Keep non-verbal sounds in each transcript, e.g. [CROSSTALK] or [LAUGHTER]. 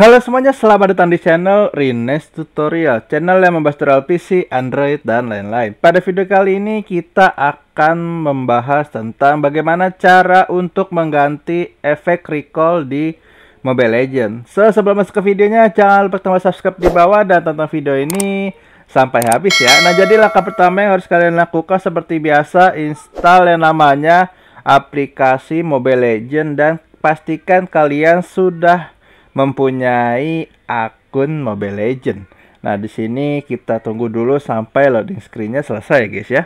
Halo semuanya, selamat datang di channel Rines Tutorial Channel yang membahas tutorial PC, Android, dan lain-lain Pada video kali ini kita akan membahas tentang bagaimana cara untuk mengganti efek recall di Mobile Legends So, sebelum masuk ke videonya, jangan lupa untuk subscribe di bawah dan tonton video ini sampai habis ya Nah, jadi langkah pertama yang harus kalian lakukan seperti biasa Install yang namanya aplikasi Mobile Legends Dan pastikan kalian sudah mempunyai akun Mobile Legend. Nah, di sini kita tunggu dulu sampai loading screen-nya selesai, guys ya.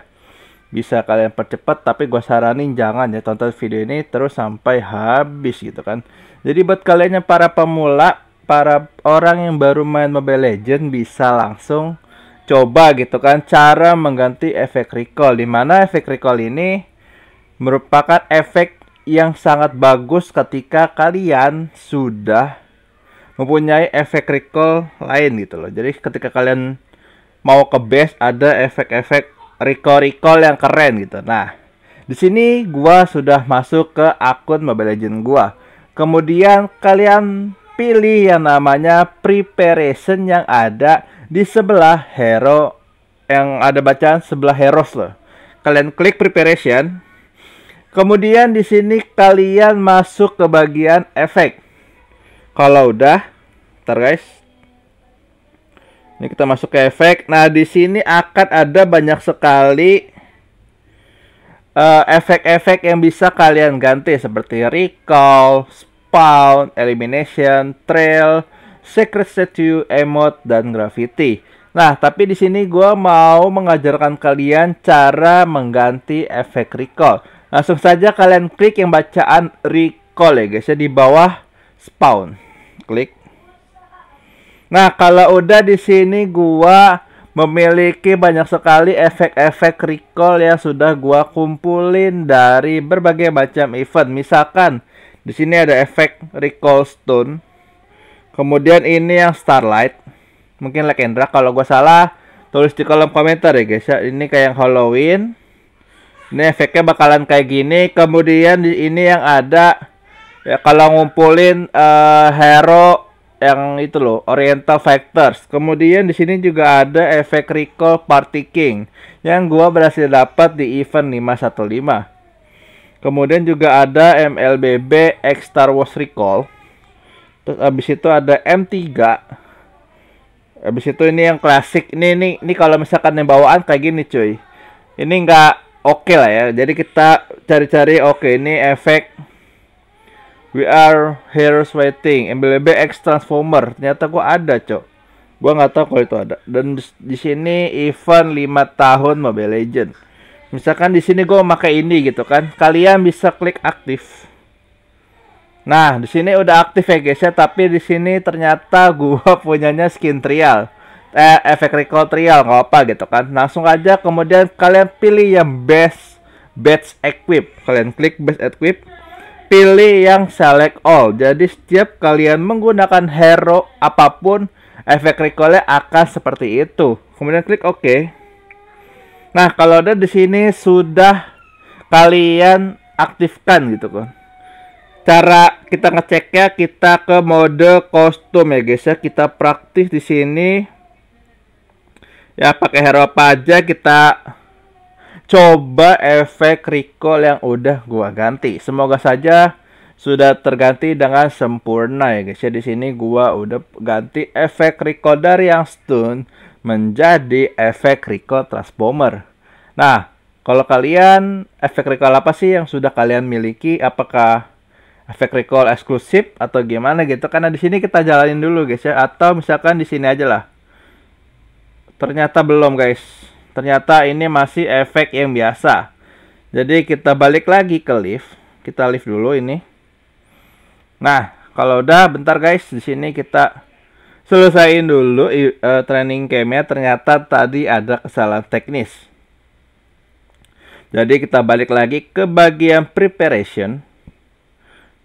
Bisa kalian percepat, tapi gue saranin jangan ya tonton video ini terus sampai habis gitu kan. Jadi buat kalian yang para pemula, para orang yang baru main Mobile Legend bisa langsung coba gitu kan cara mengganti efek recall. Dimana efek recall ini merupakan efek yang sangat bagus ketika kalian sudah mempunyai efek recall lain gitu loh. Jadi ketika kalian mau ke base ada efek-efek recall recall yang keren gitu. Nah, di sini gua sudah masuk ke akun Mobile Legend gua. Kemudian kalian pilih yang namanya preparation yang ada di sebelah hero yang ada bacaan sebelah heroes loh. Kalian klik preparation. Kemudian di sini kalian masuk ke bagian efek. Kalau udah, ntar guys. Ini kita masuk ke efek. Nah, di sini akan ada banyak sekali eh, efek-efek uh, yang bisa kalian ganti seperti recall, spawn, elimination, trail, secret statue, emote, dan graffiti. Nah, tapi di sini gue mau mengajarkan kalian cara mengganti efek recall. Langsung saja kalian klik yang bacaan recall ya guys ya di bawah spawn. Klik. Nah, kalau udah di sini gua memiliki banyak sekali efek-efek recall ya sudah gua kumpulin dari berbagai macam event. Misalkan di sini ada efek recall stone. Kemudian ini yang starlight. Mungkin Lekendra kalau gua salah tulis di kolom komentar ya guys ya. Ini kayak yang Halloween. Ini efeknya bakalan kayak gini. Kemudian di ini yang ada Ya kalau ngumpulin uh, hero yang itu loh, Oriental Factors. Kemudian di sini juga ada efek recall Party King yang gua berhasil dapat di event 515. Kemudian juga ada MLBB X Star Wars Recall. Terus abis itu ada M3. Abis itu ini yang klasik. Ini ini ini kalau misalkan yang bawaan kayak gini cuy. Ini nggak oke okay lah ya. Jadi kita cari-cari oke okay, ini efek We are heroes waiting. MBLB X Transformer. Ternyata gua ada, Cok. Gua nggak tahu kalau itu ada. Dan di sini event 5 tahun Mobile Legend. Misalkan di sini gua pakai ini gitu kan. Kalian bisa klik aktif. Nah, di sini udah aktif ya guys ya, tapi di sini ternyata gua [LAUGHS] punyanya skin trial. Eh, efek recall trial nggak apa gitu kan. Langsung aja kemudian kalian pilih yang best best equip. Kalian klik best equip pilih yang select all. Jadi setiap kalian menggunakan hero apapun, efek recoilnya akan seperti itu. Kemudian klik OK. Nah, kalau ada di sini sudah kalian aktifkan gitu kan. Cara kita ngeceknya kita ke mode kostum ya guys ya. Kita praktis di sini. Ya pakai hero apa aja kita coba efek recall yang udah gua ganti. Semoga saja sudah terganti dengan sempurna ya guys. Ya di sini gua udah ganti efek recall dari yang stun menjadi efek recall transformer. Nah, kalau kalian efek recall apa sih yang sudah kalian miliki? Apakah efek recall eksklusif atau gimana gitu? Karena di sini kita jalanin dulu guys ya atau misalkan di sini aja lah. Ternyata belum guys Ternyata ini masih efek yang biasa. Jadi kita balik lagi ke lift. Kita lift dulu ini. Nah, kalau udah bentar guys, di sini kita selesaiin dulu uh, training camnya. Ternyata tadi ada kesalahan teknis. Jadi kita balik lagi ke bagian preparation.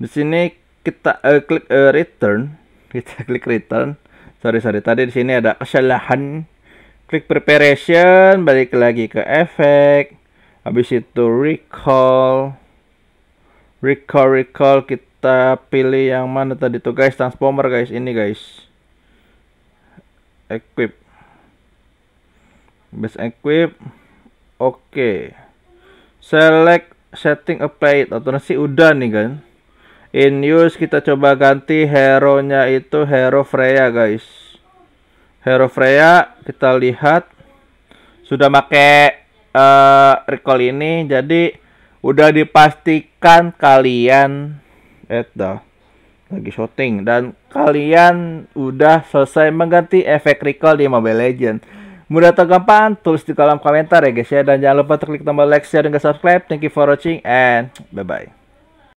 Di sini kita uh, klik uh, return, [LAUGHS] kita klik return. Sorry sorry, tadi di sini ada kesalahan klik preparation, balik lagi ke efek, habis itu recall, recall, recall, kita pilih yang mana tadi tuh guys, transformer guys, ini guys, equip, base equip, oke, okay. select setting applied atau nasi udah nih kan, in use kita coba ganti hero nya itu hero Freya guys, Hero Freya kita lihat sudah pakai uh, eh, recall ini jadi udah dipastikan kalian itu lagi shooting dan kalian udah selesai mengganti efek recall di Mobile Legend. Mudah atau gampang? Tulis di kolom komentar ya guys ya dan jangan lupa klik tombol like, share dan subscribe. Thank you for watching and bye bye.